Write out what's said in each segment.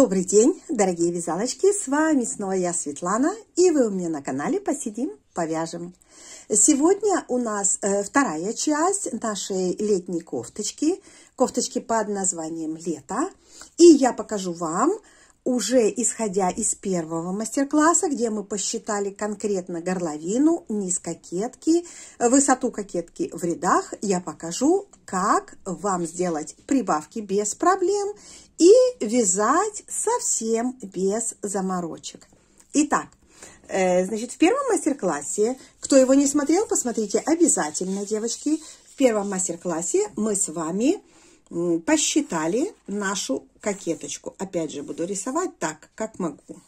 Добрый день, дорогие вязалочки! С вами снова я, Светлана, и вы у меня на канале «Посидим, повяжем». Сегодня у нас э, вторая часть нашей летней кофточки, кофточки под названием «Лето». И я покажу вам, уже исходя из первого мастер-класса, где мы посчитали конкретно горловину, низ кокетки, высоту кокетки в рядах, я покажу, как вам сделать прибавки без проблем и вязать совсем без заморочек. Итак, э, значит, в первом мастер-классе, кто его не смотрел, посмотрите обязательно, девочки, в первом мастер-классе мы с вами посчитали нашу кокеточку. Опять же, буду рисовать так, как могу.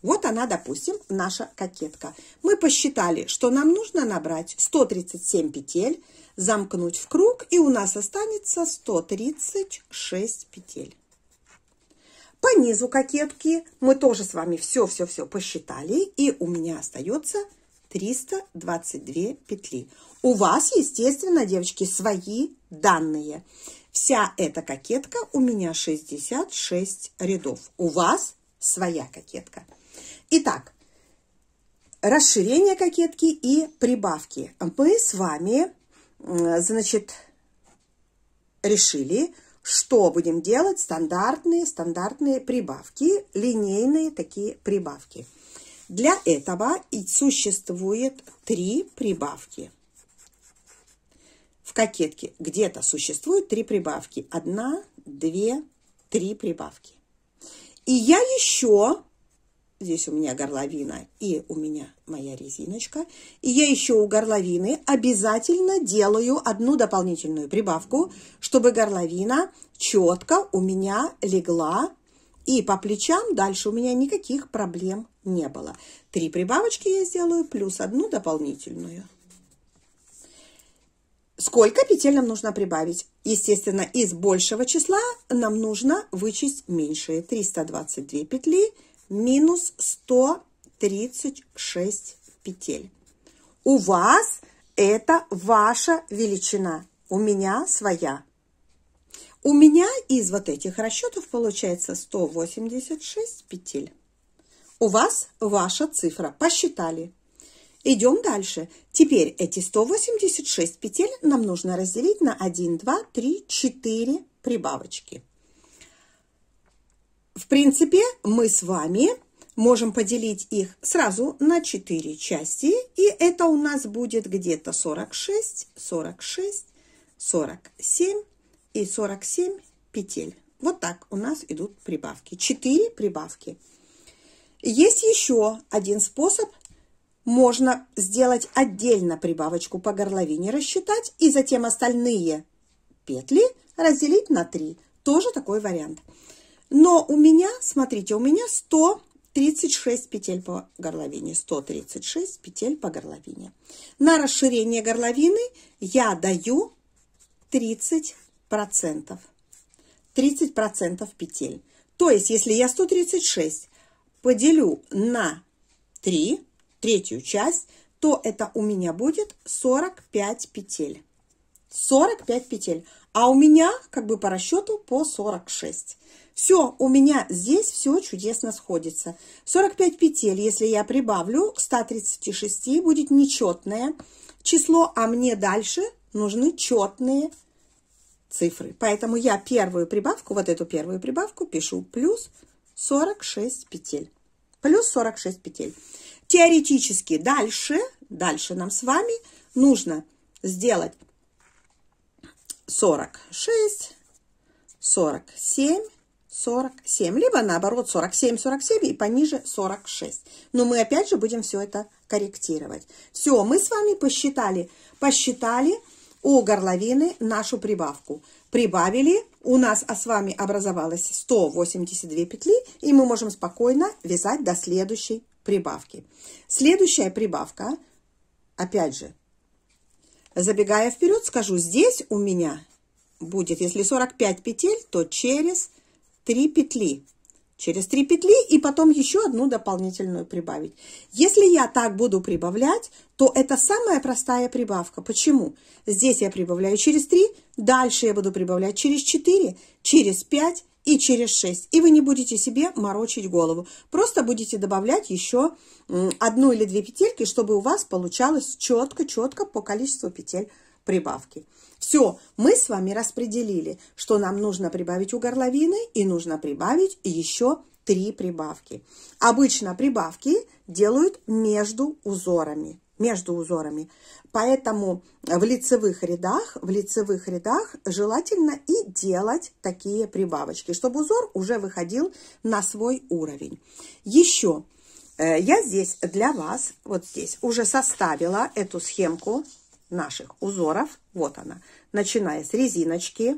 Вот она, допустим, наша кокетка. Мы посчитали, что нам нужно набрать 137 петель, замкнуть в круг, и у нас останется 136 петель. По низу кокетки мы тоже с вами все-все-все посчитали, и у меня остается 322 петли. У вас, естественно, девочки, свои данные. Вся эта кокетка у меня 66 рядов. У вас своя кокетка. Итак, расширение кокетки и прибавки. Мы с вами Э, значит, решили, что будем делать, стандартные, стандартные прибавки, линейные такие прибавки. Для этого и существует три прибавки. В кокетке где-то существует три прибавки. Одна, две, три прибавки. И я еще здесь у меня горловина и у меня моя резиночка. И я еще у горловины обязательно делаю одну дополнительную прибавку, чтобы горловина четко у меня легла. И по плечам дальше у меня никаких проблем не было. Три прибавочки я сделаю, плюс одну дополнительную. Сколько петель нам нужно прибавить? Естественно, из большего числа нам нужно вычесть меньшие. 322 петли мінус 136 петель. У вас это ваша величина, у меня своя. У меня из вот этих расчетов получается 186 петель. У вас ваша цифра, посчитали. Идем дальше. Теперь эти 186 петель нам нужно разделить на 1, 2, 3, 4 прибавочки. В принципе, мы с вами можем поделить их сразу на 4 части, и это у нас будет где-то 46, 46, 47 и 47 петель. Вот так у нас идут прибавки. 4 прибавки. Есть еще один способ. Можно сделать отдельно прибавочку по горловине рассчитать и затем остальные петли разделить на 3. Тоже такой вариант. Но у меня, смотрите, у меня 136 петель по горловине, 136 петель по горловине. На расширение горловины я даю 30%, 30% петель. То есть, если я 136 поделю на 3, третью часть, то это у меня будет 45 петель. 45 петель. А у меня как бы по расчету по 46. Все, у меня здесь все чудесно сходится. 45 петель, если я прибавлю, к 136 будет нечетное число, а мне дальше нужны четные цифры. Поэтому я первую прибавку, вот эту первую прибавку пишу плюс 46 петель. Плюс 46 петель. Теоретически дальше, дальше нам с вами нужно сделать 46, 47, 47, либо наоборот 47, 47 и пониже 46. Но мы опять же будем все это корректировать. Все, мы с вами посчитали, посчитали у горловины нашу прибавку. Прибавили, у нас а с вами образовалось 182 петли, и мы можем спокойно вязать до следующей прибавки. Следующая прибавка, опять же, забегая вперед, скажу, здесь у меня будет, если 45 петель, то через 3 петли. Через 3 петли и потом еще одну дополнительную прибавить. Если я так буду прибавлять, то это самая простая прибавка. Почему? Здесь я прибавляю через 3, дальше я буду прибавлять через 4, через 5 и через 6. И вы не будете себе морочить голову. Просто будете добавлять еще одну или две петельки, чтобы у вас получалось четко-четко по количеству петель прибавки. Все, мы с вами распределили, что нам нужно прибавить у горловины и нужно прибавить еще три прибавки. Обычно прибавки делают между узорами, между узорами. Поэтому в лицевых рядах, в лицевых рядах желательно и делать такие прибавочки, чтобы узор уже выходил на свой уровень. Еще э, я здесь для вас, вот здесь, уже составила эту схемку наших узоров. Вот она. Начиная с резиночки,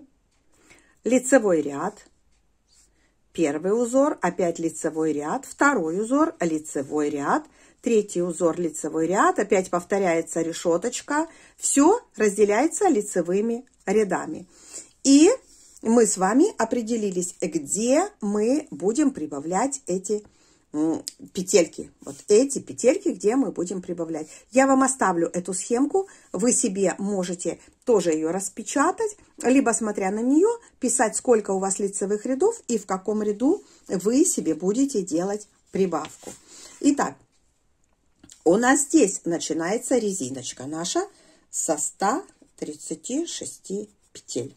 лицевой ряд, первый узор, опять лицевой ряд, второй узор, лицевой ряд, третий узор, лицевой ряд, опять повторяется решеточка. Все разделяется лицевыми рядами. И мы с вами определились, где мы будем прибавлять эти ряды петельки. Вот эти петельки, где мы будем прибавлять. Я вам оставлю эту схемку. Вы себе можете тоже ее распечатать, либо, смотря на нее, писать, сколько у вас лицевых рядов и в каком ряду вы себе будете делать прибавку. Итак, у нас здесь начинается резиночка наша со 136 петель.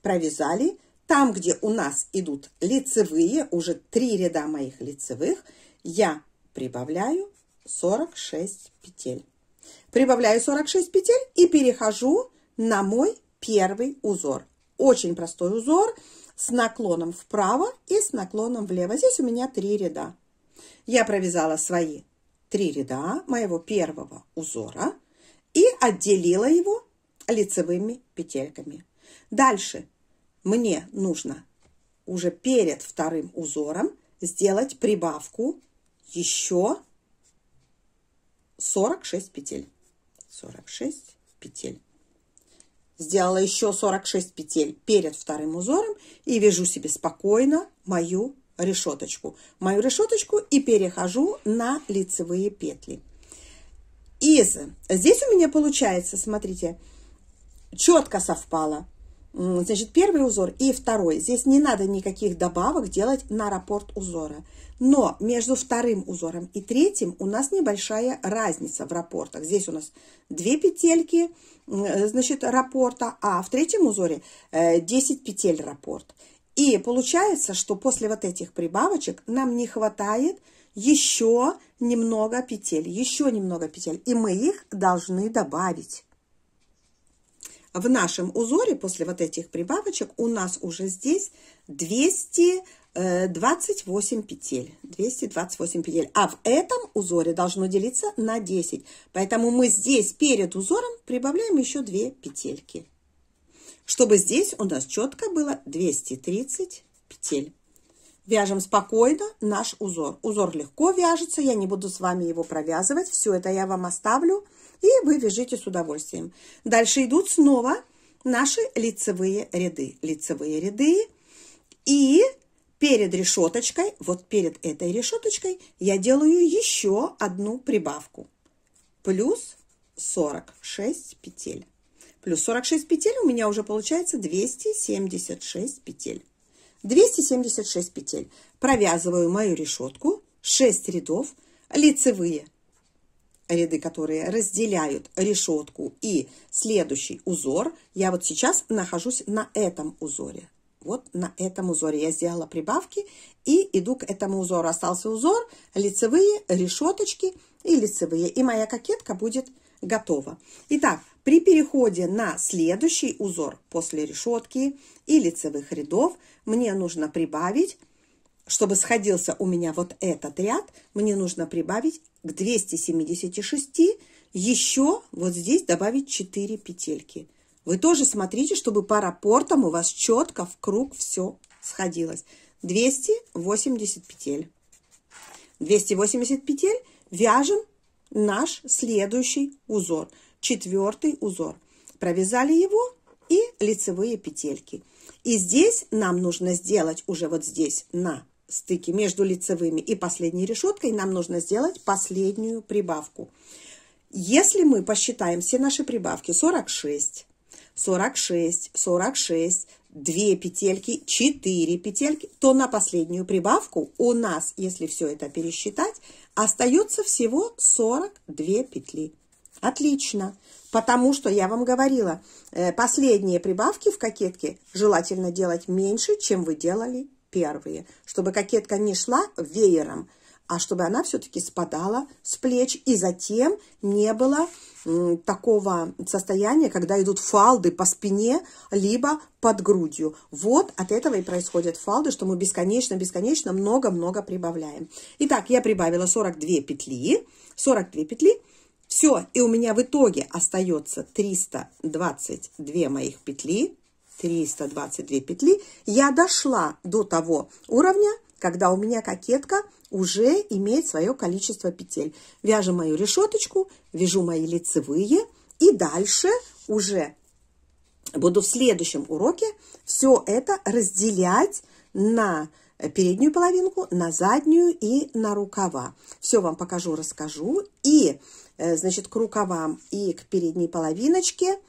Провязали там, где у нас идут лицевые, уже три ряда моих лицевых, я прибавляю 46 петель. Прибавляю 46 петель и перехожу на мой первый узор. Очень простой узор с наклоном вправо и с наклоном влево. Здесь у меня три ряда. Я провязала свои три ряда моего первого узора и отделила его лицевыми петельками. Дальше мне нужно уже перед вторым узором сделать прибавку еще 46 петель. 46 петель. Сделала еще 46 петель перед вторым узором и вяжу себе спокойно мою решеточку. Мою решеточку и перехожу на лицевые петли. Из здесь у меня получается, смотрите, четко совпало значит, первый узор и второй. Здесь не надо никаких добавок делать на раппорт узора. Но между вторым узором и третьим у нас небольшая разница в раппортах. Здесь у нас две петельки, э, значит, раппорта, а в третьем узоре 10 э, петель раппорт. И получается, что после вот этих прибавочек нам не хватает еще немного петель, еще немного петель, и мы их должны добавить в нашем узоре после вот этих прибавочек у нас уже здесь 228 э, петель. 228 петель. А в этом узоре должно делиться на 10. Поэтому мы здесь перед узором прибавляем еще 2 петельки. Чтобы здесь у нас четко было 230 петель. Вяжем спокойно наш узор. Узор легко вяжется, я не буду с вами его провязывать. Все это я вам оставлю и вы вяжите с удовольствием. Дальше идут снова наши лицевые ряды. Лицевые ряды и перед решеточкой, вот перед этой решеточкой я делаю еще одну прибавку. Плюс 46 петель. Плюс 46 петель у меня уже получается 276 петель. 276 петель. Провязываю мою решетку, 6 рядов, лицевые ряды, которые разделяют решетку и следующий узор, я вот сейчас нахожусь на этом узоре. Вот на этом узоре я сделала прибавки и иду к этому узору. Остался узор, лицевые, решеточки и лицевые. И моя кокетка будет готова. Итак, при переходе на следующий узор после решетки и лицевых рядов мне нужно прибавить чтобы сходился у меня вот этот ряд, мне нужно прибавить к 276 еще вот здесь добавить 4 петельки. Вы тоже смотрите, чтобы по рапортам у вас четко в круг все сходилось. 280 петель. 280 петель вяжем наш следующий узор, четвертый узор. Провязали его и лицевые петельки. И здесь нам нужно сделать уже вот здесь на стыки между лицевыми и последней решеткой нам нужно сделать последнюю прибавку. Если мы посчитаем все наши прибавки 46, 46, 46, 2 петельки, 4 петельки, то на последнюю прибавку у нас, если все это пересчитать, остается всего 42 петли. Отлично, потому что я вам говорила, э, последние прибавки в кокетке желательно делать меньше, чем вы делали первые, чтобы кокетка не шла веером, а чтобы она все-таки спадала с плеч, и затем не было такого состояния, когда идут фалды по спине, либо под грудью. Вот от этого и происходят фалды, что мы бесконечно-бесконечно много-много прибавляем. Итак, я прибавила 42 петли, 42 петли, все, и у меня в итоге остается 322 моих петли, 322 петли, я дошла до того уровня, когда у меня кокетка уже имеет свое количество петель. Вяжем мою решеточку, вяжу мои лицевые и дальше уже буду в следующем уроке все это разделять на переднюю половинку, на заднюю и на рукава. Все вам покажу, расскажу. И, э, значит, к рукавам и к передней половиночке –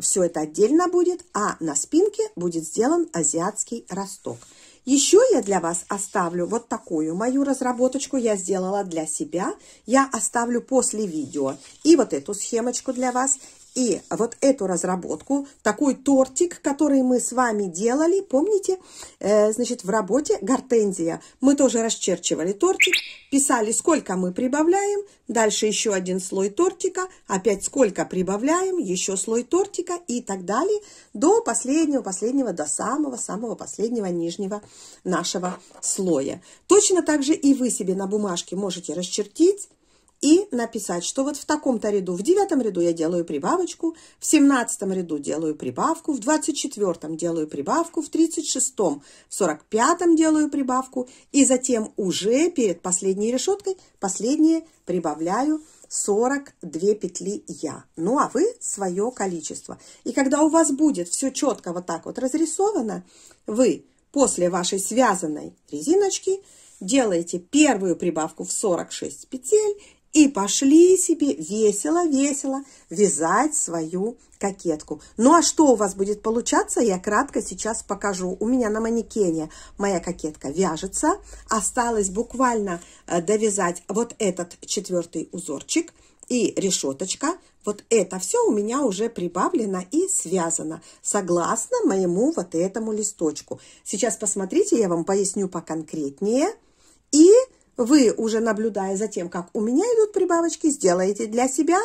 все это отдельно будет, а на спинке будет сделан азиатский росток. Еще я для вас оставлю вот такую мою разработочку, я сделала для себя. Я оставлю после видео и вот эту схемочку для вас, и вот эту разработку, такой тортик, который мы с вами делали, помните, э, значит, в работе «Гортензия». Мы тоже расчерчивали тортик, писали, сколько мы прибавляем, дальше еще один слой тортика, опять сколько прибавляем, еще слой тортика и так далее, до последнего, последнего, до самого-самого последнего нижнего нашего слоя. Точно так же и вы себе на бумажке можете расчертить, и написать, что вот в таком-то ряду, в девятом ряду я делаю прибавочку, в семнадцатом ряду делаю прибавку, в двадцать четвертом делаю прибавку, в тридцать шестом, в сорок пятом делаю прибавку, и затем уже перед последней решеткой последние прибавляю 42 петли я. Ну, а вы свое количество. И когда у вас будет все четко вот так вот разрисовано, вы после вашей связанной резиночки делаете первую прибавку в 46 петель и пошли себе весело-весело вязать свою кокетку. Ну а что у вас будет получаться, я кратко сейчас покажу. У меня на манекене моя кокетка вяжется. Осталось буквально э, довязать вот этот четвертый узорчик и решеточка. Вот это все у меня уже прибавлено и связано, согласно моему вот этому листочку. Сейчас посмотрите, я вам поясню поконкретнее. И вы, уже наблюдая за тем, как у меня идут прибавочки, сделаете для себя,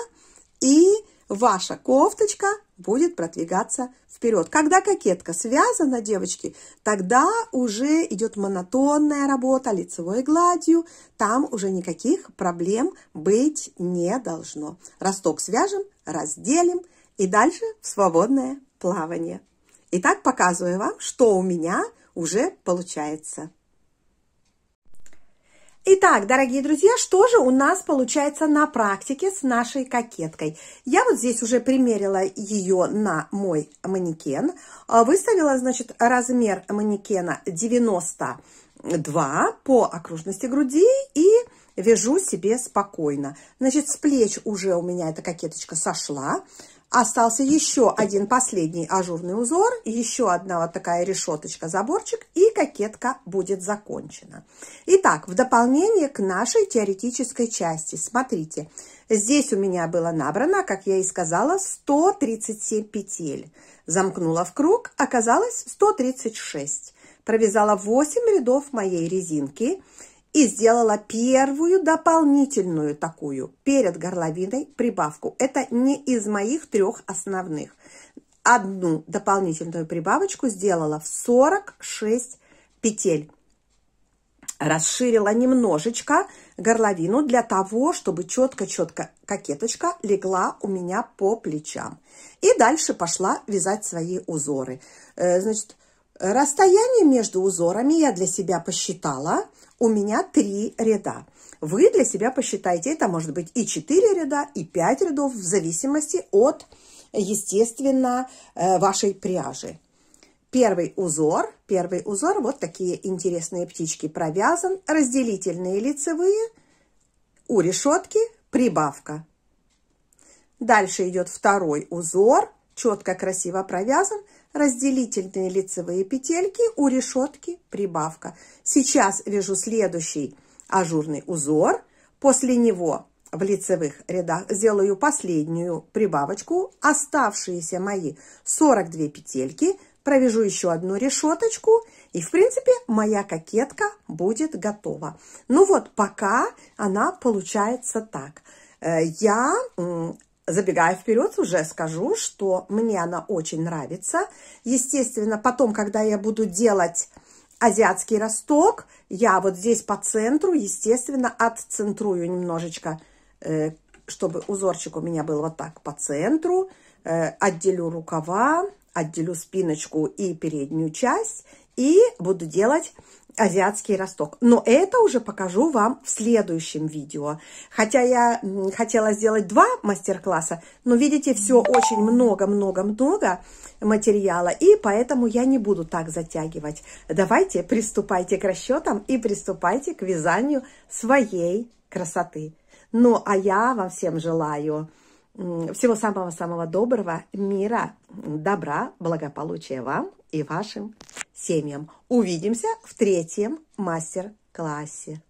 и ваша кофточка будет продвигаться вперед. Когда кокетка связана, девочки, тогда уже идет монотонная работа лицевой гладью, там уже никаких проблем быть не должно. Росток свяжем, разделим и дальше в свободное плавание. Итак, показываю вам, что у меня уже получается. Итак, дорогие друзья, что же у нас получается на практике с нашей кокеткой? Я вот здесь уже примерила ее на мой манекен, а выставила, значит, размер манекена 92 по окружности груди и вяжу себе спокойно. Значит, с плеч уже у меня эта кокеточка сошла, Остался еще один последний ажурный узор, еще одна вот такая решеточка, заборчик, и кокетка будет закончена. Итак, в дополнение к нашей теоретической части, смотрите, здесь у меня было набрано, как я и сказала, 137 петель. Замкнула в круг, оказалось 136. Провязала 8 рядов моей резинки, и сделала первую дополнительную такую перед горловиной прибавку. Это не из моих трех основных. Одну дополнительную прибавочку сделала в 46 петель. Расширила немножечко горловину для того, чтобы четко-четко кокеточка легла у меня по плечам. И дальше пошла вязать свои узоры. Э, значит, расстояние между узорами я для себя посчитала – у меня три ряда. Вы для себя посчитайте, это может быть и четыре ряда, и пять рядов, в зависимости от, естественно, э, вашей пряжи. Первый узор, первый узор, вот такие интересные птички провязан, разделительные лицевые, у решетки прибавка. Дальше идет второй узор, четко, красиво провязан, разделительные лицевые петельки, у решетки прибавка. Сейчас вяжу следующий ажурный узор, после него в лицевых рядах сделаю последнюю прибавочку, оставшиеся мои 42 петельки, провяжу еще одну решеточку, и, в принципе, моя кокетка будет готова. Ну вот, пока она получается так. Э, я забегая вперед, уже скажу, что мне она очень нравится. Естественно, потом, когда я буду делать азиатский росток, я вот здесь по центру, естественно, отцентрую немножечко, э, чтобы узорчик у меня был вот так по центру. Э, отделю рукава, отделю спиночку и переднюю часть и буду делать азиатский росток. Но это уже покажу вам в следующем видео. Хотя я хотела сделать два мастер-класса, но видите, все очень много-много-много материала, и поэтому я не буду так затягивать. Давайте приступайте к расчетам и приступайте к вязанию своей красоты. Ну, а я вам всем желаю всего самого-самого доброго, мира, добра, благополучия вам и вашим семьям. Увидимся в третьем мастер-классе.